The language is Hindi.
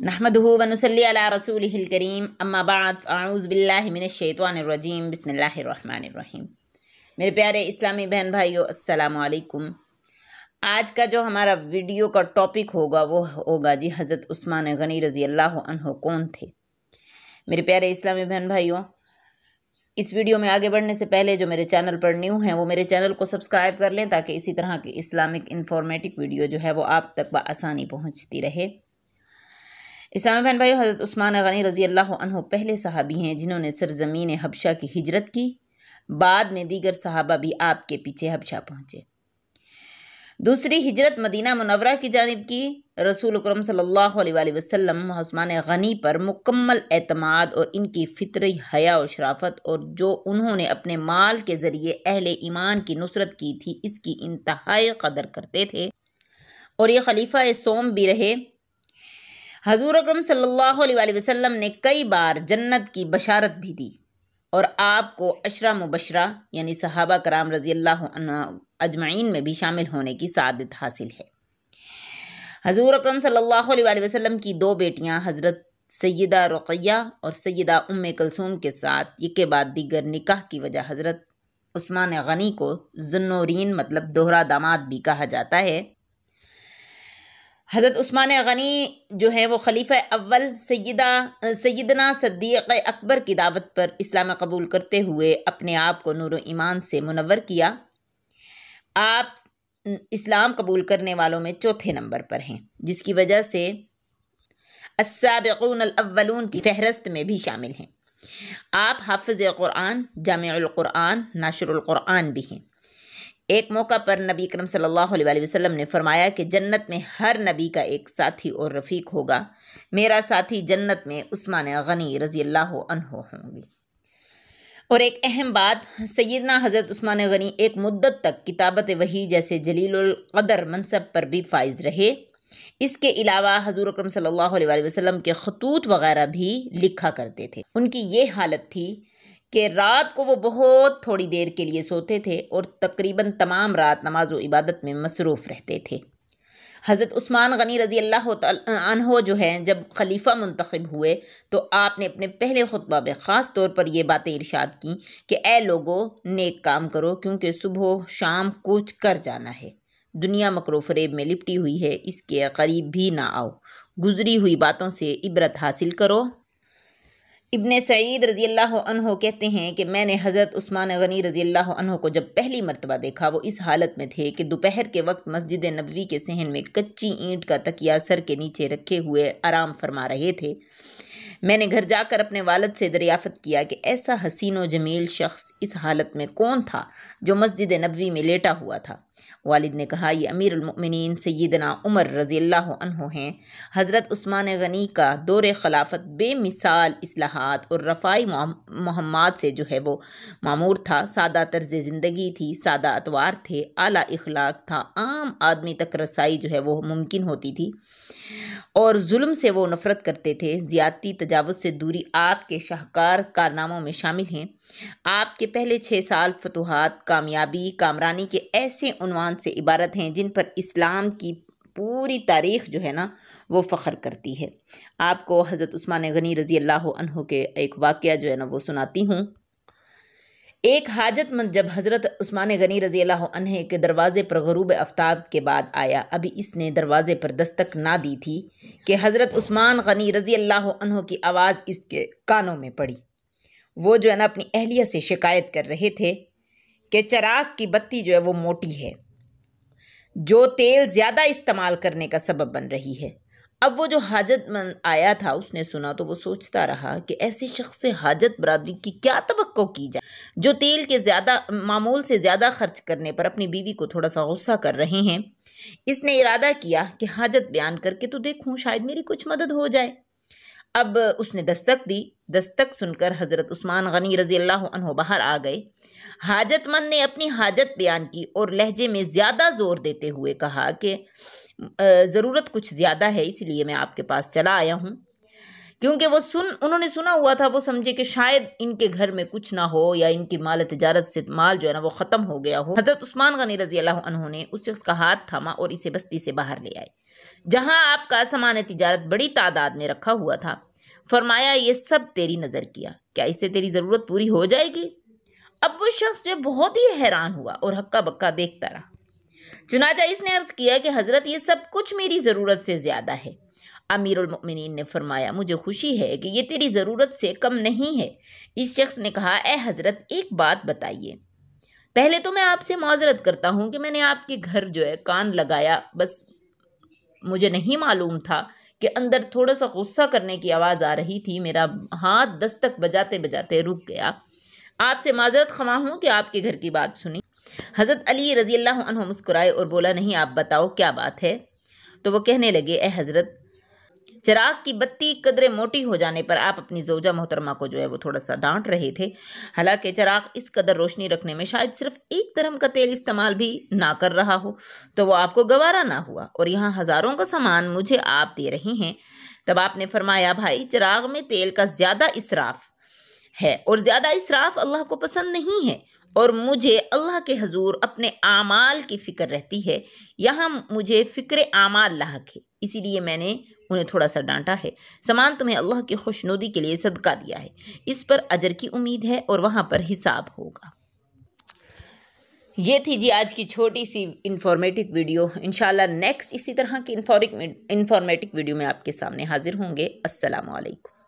الشيطان रसूल करीम الله الرحمن बसमीम मेरे प्यारे इस्लामी बहन भाइयों वालेकुम आज का जो हमारा वीडियो का टॉपिक होगा वो होगा जी हज़रत उस्मान गनी रज़ी अल्लाह अनहो कौन थे मेरे प्यारे इस्लामी बहन भाइयों इस वीडियो में आगे बढ़ने से पहले जो मेरे चैनल पर न्यू हैं वो मेरे चैनल को सब्सक्राइब कर लें ताकि इसी तरह की इस्लामिक इन्फॉर्मेटिव वीडियो जो है वो आप तक बसानी पहुँचती रहे इस्लामी बहन भाई हज़रत उस्मान गनी रज़ी अल्लाह पहले सहाबी हैं जिन्होंने सरजमीन हबशा की हिजरत की बाद में दीगर सहाबा भी आपके पीछे हबशा पहुँचे दूसरी हिजरत मदीना मुनवरा की जानब की रसूल अक्रम सल्लल्लाहु अलैहि वसल्लम उस्मान गनी पर मुकम्मल अतमाद और इनकी फितरी हया और शराफत और जो उन्होंने अपने माल के ज़रिए अहल ईमान की नुसरत की थी इसकी इंतहाई कदर करते थे और ये खलीफा सोम भी रहे हजूर अक्रम सल्लल्लाहु अलैहि वसल्लम ने कई बार जन्नत की बशारत भी दी और आपको अशरा मुबशरा यानी सहाबा कराम रज़ी अल्लाह अजमाइन में भी शामिल होने की सादत हासिल है हजूर अक्रम सल्लल्लाहु वसल्लम की दो बेटियां हज़रत सैदा रुकैया और सैदा उम कलसूम के साथ ये के बाद दीगर निकाह की वजह हज़रत उस्मान गनी को जन्नोरीन मतलब दोहरा दामाद भी कहा जाता है हज़रत उस्मान गनी जो हैं वो खलीफ़ अव्वल सैदा सैदना सद्दीक़ अकबर की दावत पर इस्लाम कबूल करते हुए अपने आप को नूर ईमान से मुनवर किया आप इस्लाम कबूल करने वालों में चौथे नंबर पर हैं जिसकी वजह से असाबून अव्वलून की फहरस्त में भी शामिल हैं आप हाफ़ क़ुरान जाम नाशरक़ुरान भी हैं एक मौका पर नबी करम सल्लल्लाहु अलैहि वसल्लम ने फरमाया कि जन्नत में हर नबी का एक साथी और रफ़ीक होगा मेरा साथी जन्नत में उस्मान गनी रज़ी अल्लाह अनहो और एक अहम बात सैदना हज़रत उस्मान गनी एक मुद्दत तक किताबत वही जैसे जलीलकदर मनसब पर भी फाइज रहे इसके अलावा हजूर अक्रम सल्लल्लाहु अलैहि वसल्लम के खतूत वगैरह भी लिखा करते थे उनकी ये हालत थी कि रात को वो बहुत थोड़ी देर के लिए सोते थे और तकरीबन तमाम रात नमाज व इबादत में मसरूफ़ रहते थे हज़रत उस्मान गनी रज़ी अल्लाह अनहो जो हैं जब खलीफा मुंतखब हुए तो आपने अपने पहले खुतबा में ख़ास तौर पर ये बातें इरशाद की कि ए लोगो नेक काम करो क्योंकि सुबह शाम कुछ कर जाना है दुनिया मकरो फरेब में लिपटी हुई है इसके करीब भी ना आओ गुज़री हुई बातों से इबरत हासिल करो इब्ने सईद रज़ी अल्लाह कहते हैं कि मैंने हज़रत उस्मान गनी रज़ी अल्लाह को जब पहली मरतबा देखा वो इस हालत में थे कि दोपहर के वक्त मस्जिद नबवी के सहन में कच्ची ईंट का तकिया सर के नीचे रखे हुए आराम फरमा रहे थे मैंने घर जाकर अपने वालद से दरियाफ़त किया कि ऐसा हसीन व जमील शख्स इस हालत में कौन था जो मस्जिद नबवी में लेटा हुआ था वालिद ने कहा ये अमीरमिन सैदना उमर रज़ी अल्लाह हैं हज़रत उस्मान गनी का दौर खिलाफत बेमिसाल असलाहत और रफ़ाई महम्मद से जो है वो मामूर था सादा तर्ज ज़िंदगी थी सादा अतवार थे आला इखलाक था आम आदमी तक रसाई जो है वो मुमकिन होती थी और जुल्म से वो नफ़रत करते थे ज़्यादती तजावज़ से दूरी आपके शाहकार कारनामों में शामिल हैं आपके पहले छः साल फ़तहत कामयाबी कामरानी के ऐसे उनवान से इबारत हैं जिन पर इस्लाम की पूरी तारीख जो है ना वो फ़ख्र करती है आपको हज़रत उस्मान गनी रज़ी अल्लाह के एक वाक़ जो है ना वो सुनाती हूँ एक हाजतमंद जब हज़रत उस्मान गनी रज़ी अल्लाह के दरवाज़े पर गरूब आफ्ताब के बाद आया अभी इसने दरवाज़े पर दस्तक ना दी थी कि हज़रत उस्मान गनी रज़ी अल्लाह की आवाज़ इसके कानों में पड़ी वो जो है ना अपनी अहलिया से शिकायत कर रहे थे कि चराग की बत्ती जो है वो मोटी है जो तेल ज़्यादा इस्तेमाल करने का सबब बन रही है अब वो जो हाजत मंद आया था उसने सुना तो वो सोचता रहा कि ऐसे शख्स से हाजत बरदरी की क्या तो की जाए जो तेल के ज़्यादा मामूल से ज़्यादा खर्च करने पर अपनी बीवी को थोड़ा सा गुस्सा कर रहे हैं इसने इरादा किया कि हाजत बयान करके तो देखूँ शायद मेरी कुछ मदद हो जाए अब उसने दस्तक दी दस्तक सुनकर हज़रत उस्मान गनी रज़ी अल्लाह बाहर आ गए हाजतमंद ने अपनी हाजत बयान की और लहजे में ज़्यादा ज़ोर देते हुए कहा कि ज़रूरत कुछ ज़्यादा है इसलिए मैं आपके पास चला आया हूँ क्योंकि वो सुन उन्होंने सुना हुआ था वो समझे कि शायद इनके घर में कुछ ना हो या इनकी माल तजारत से माल जो है ना वो ख़त्म हो गया हो हज़रत उस्मान गनी रजी अल्लाह ने उस शख्स का हाथ थामा और इसे बस्ती से बाहर ले आए जहाँ आपका सामान तजारत बड़ी तादाद में रखा हुआ था फरमाया ये सब तेरी नज़र किया क्या इससे तेरी ज़रूरत पूरी हो जाएगी अब वो शख्स जो बहुत ही हैरान हुआ और हक्का बक्का देखता रहा चुनाचा इसने अर्ज़ किया कि हज़रत ये सब कुछ मेरी ज़रूरत से ज़्यादा है अमीरमिन ने फरमाया मुझे खुशी है कि ये तेरी ज़रूरत से कम नहीं है इस शख्स ने कहा ए हज़रत एक बात बताइए पहले तो मैं आपसे माजरत करता हूँ कि मैंने आपके घर जो है कान लगाया बस मुझे नहीं मालूम था कि अंदर थोड़ा सा गुस्सा करने की आवाज़ आ रही थी मेरा हाथ दस्तक बजाते बजाते रुक गया आपसे माजरत खमा हूँ कि आपके घर की बात सुनी हज़रत अली रज़ी अल्लाह मुस्कुराए और बोला नहीं आप बताओ क्या बात है तो वो कहने लगे ए हज़रत चराग की बत्ती कदरे मोटी हो जाने पर आप अपनी जोजा मोहतरमा को जो है वो थोड़ा सा डांट रहे थे हालांकि चराग इस कदर रोशनी रखने में शायद सिर्फ एक तरह का तेल इस्तेमाल भी ना कर रहा हो तो वो आपको गवारा ना हुआ और यहाँ हज़ारों का सामान मुझे आप दे रही हैं तब आपने फरमाया भाई चिराग में तेल का ज़्यादा इसराफ है और ज़्यादा इसराफ अल्लाह को पसंद नहीं है और मुझे अल्लाह के हजूर अपने आमाल की फ़िक्र रहती है यहाँ मुझे फ़िक्र आमाल लाक है इसीलिए मैंने उन्हें थोड़ा सा डांटा है सामान तुम्हें अल्लाह की खुशनुदी के लिए सदका दिया है इस पर अजर की उम्मीद है और वहाँ पर हिसाब होगा ये थी जी आज की छोटी सी इन्फॉर्मेटिव वीडियो इनशाला नेक्स्ट इसी तरह की इन्फॉर्मेटिव वीडियो में आपके सामने हाजिर होंगे असलकम